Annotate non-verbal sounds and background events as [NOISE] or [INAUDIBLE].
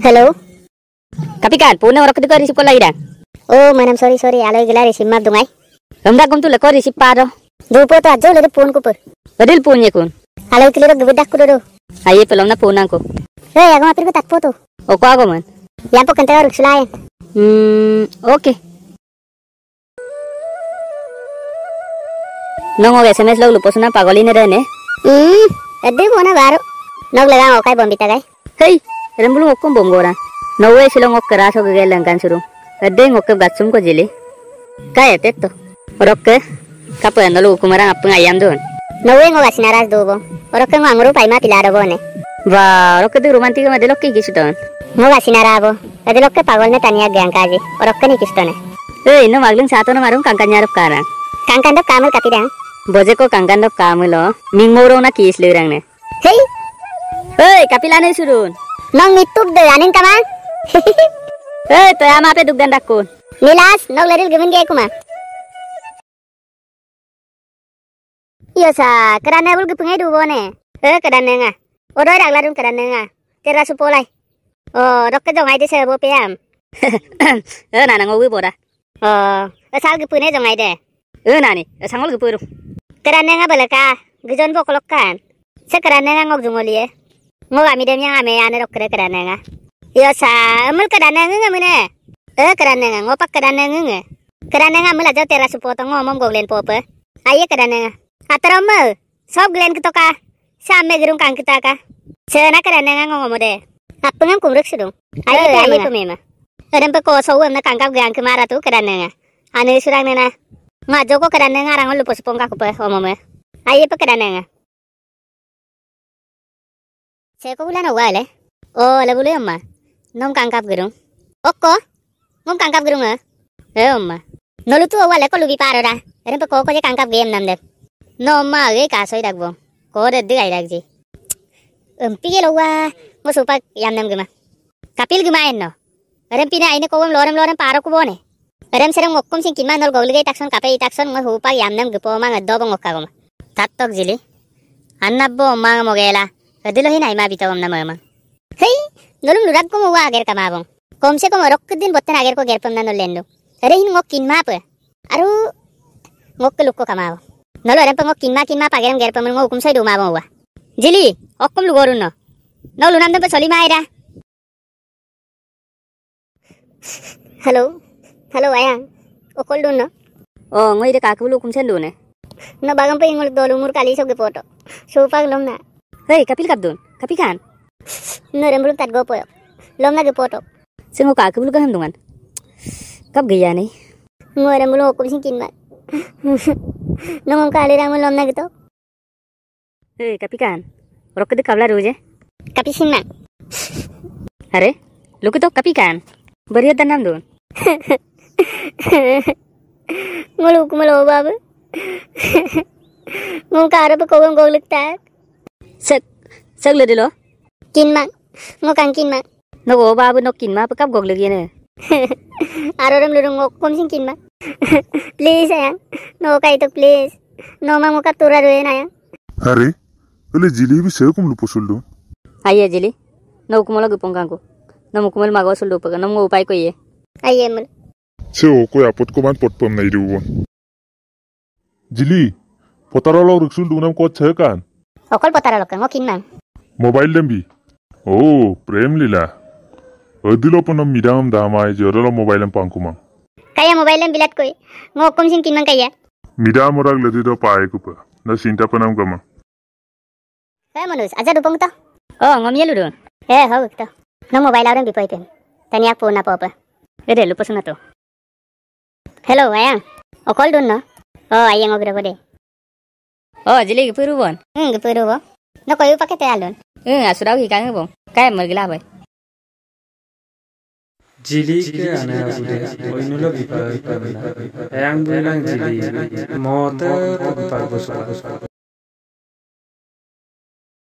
Hello, Tapi kan, punya orang ketika resip kolai Oh, Oh, madam sorry sorry, alay gila resip maaf dong ay. Kamu kum tuh lekor paro. Dua puluh ajo aja, lalu pun kupur. Padahal punya kun. Alay kiri orang gudak kudu. Ayo ah, iya, pelomna na pun aku. Hei, aku mau pergi tak foto. Oke oh, aku man. Yang pun selain. Hmm, oke. Nongo SMS log lupa sana pagolin nih. Hmm, aduh, mana baru. Nong lagi mau kayak bom bintang Hei. Rembulu ngokum bonggoran. Nawe silo kan ngok keras oke geleng kan suruh. Ade ke batsum ko jeli. Kaya tetto. Rokke kapo yang dulu kumara apeng ayam don. Nauwe ngok asin aras dobo. Rokke ngok anguru paima pilar bone. Wah, ke tuh romantik sama delok kiki sudah. Ngok asin arabo. Ade lokke pagolnya tania gang kaji. Rokke nih kistone. Eh, ino magling satu no marum kangkan nyarup karang. Kangkan dap kamul katidang. Bojeko kangkan dap kamul lo. Oh. Mingmoro na kislu ne. Hei, Hei, kapilane surun. nong mituk de anin kaman. [LAUGHS] Hei, ama mape dugdan dakun. Nilas, nong leril gimin ge kuma. Iya sa, kerana bul gepungai dua bone. Eh, kerana nga. orang rak larun kerana nga. terasa supolai. Oh, rokke jongai aide sebo peam. [COUGHS] Eh, nana owi bora. Oh, asal e gepune jongai deh. Eh, nani, e sangol gepuru. Kerana nga balaka, gijon bokolok kan. Sekarang nga ngok jungolie mo ga mi yang ame ane rok kere kere nenga yo ya, sa amul kere nenga nge mene eh, kere nenga ngopak kere nenga nge kere nenga amul aja tera supota ngomong goglen pope aye kere nenga atara sob glen ketoka sa ame gerung kang kita ka sena kere nenga ngomong mode apengam kumruk sedung aye eh, aye pemema Adam pe koso sawu amna kangkap gang kemara tu kere nenga ane surang nena ngajo ko kere nenga rangon lupus kakupe kupe omome aye pe kere nenga సేకోగులా నవ్వాలే ఓ అలగులే అమ్మ నోమ్ కంకాప్ గురు ఒక్కో నోమ్ కంకాప్ గురుంగ ఏ అమ్మ నొలుతు అవ్వాలే కొలుగి పారరా ఎరంప కోకోజే కంకాప్ గేమ్ నమ్దే నో అమ్మ అవే కాసోయి రాగబో కోరద్దు గై రాగజి ఎంపిగే లవ్వా మో సూప యామ్నం గిమ కపిల్ గిమ ఎన్నో ఎరంపిన అయిన కోవం లోరం లోరం పారకు బోనే ఎరం సెరం ఒక్కం సింగ్ కిమా నోల్ గౌలుగే టాక్సన్ కపే టాక్సన్ మో హూప యామ్నం గిపోమంగ దోబం ఒక్కగమ తత్తోక్ జిలి అన్నబ్బో అమ్మాంగ మొగేలా দিলো সেই নাই মা বিতাব না মই আমাক হেই নলুম লুরাব কম ওয়া আগের কাম আবং কম সে কম রক দিন বতেন আগের কো গেরপম না নলেন দু আরে হিন মক কিন মাপ আরু মক লুক কো কামাও নলো এরপম মক কিন মা কিন মাপ আগের গেরপম মক কম সাই দু মাবং ওয়া জিলি অকম লু গরুন নলু নাম দেব চলি মা আইরা হ্যালো হ্যালো আয়া অকল দু ন ও মই রে কাকু লু কম সেন দু না না বাগাম পে ইংল দলু মুর কালি সবকে ফটো সোফা গলম না kapil kap ಕಬ್ದೂನ್ kapil kan? Nurem belum tat gopo poyo, Lom lagi foto. Sengu kak kebulu kan dungan. Kap gaya nih. Ngore mulu hukum singkin mak. Nongong kali ramu lom lagi to. Hei kapi kan. Rok kedek kabla ruje. Kapi sing mak. Hare, [LAUGHS] lu ketok kapi kan. Beriat dan nam dun. Ngulu kumalo babu. Ngongkar apa kau ngolek tak? Sek, sek le dilo. Kin mak, ngokang kin mak. Nogo babu nok kin mak, pekap gog lagi ne. Aroram lurung ngok kom sing kin mak. please ayang, no kai to please. No mang ngokap tura doyan ayang. Are, ele jili bi kum lupo suldo. Aye jili, no kumala gupongkangko. Namu kumal magawa suldo paga, namu upay koye. ye. Aye mul. Seo ko yapot ko man potpam na iruwon. Jili, potarolog ruksul dunam ko chekan. ఒక్కళ్ళిపోతారా లొక్క ఇంకొక mobile దంబి ఓ ప్రేమ్ లీలా వద్దులోపనం మిడాం దామాయ్ జోరలో మొబైల్ పంకుమం కయ్యా మొబైల్ బిలాట్ కోయ్ మో ఒక్కం సిన్ కిన్నం కయ్యా మిడా మొరాగ్ లదిదో పాయ కుప నా సింటపనం గమ ఏ మనోజ్ అజా డుపం తా ఓ ngomiyelu do ఏ హౌ తా నా మొబైల్ అవరం బిపోయ్ పెం తనియాక్ ఫోన్ నా పోప ఎదే లుపసున తో హలో అయ్యా ఒకల్ డున్ నా ఓ అయ్యా ngobira bode हजली गे पिरू बोन ಹಂಗ ಪೂರ್ವ नको येऊ पाके ते आलोन ಹ್ಞೂ ಹಸುರಾವ್ ಹೀಗೆ ಹಂಗೆ ಬೋ काय मरगिला बाय জিলিকে আনে আসলে অইনুল বিপা বিপা বিপা এয়াং বুইলাং জিলি মতে বিপা বসবা বসবা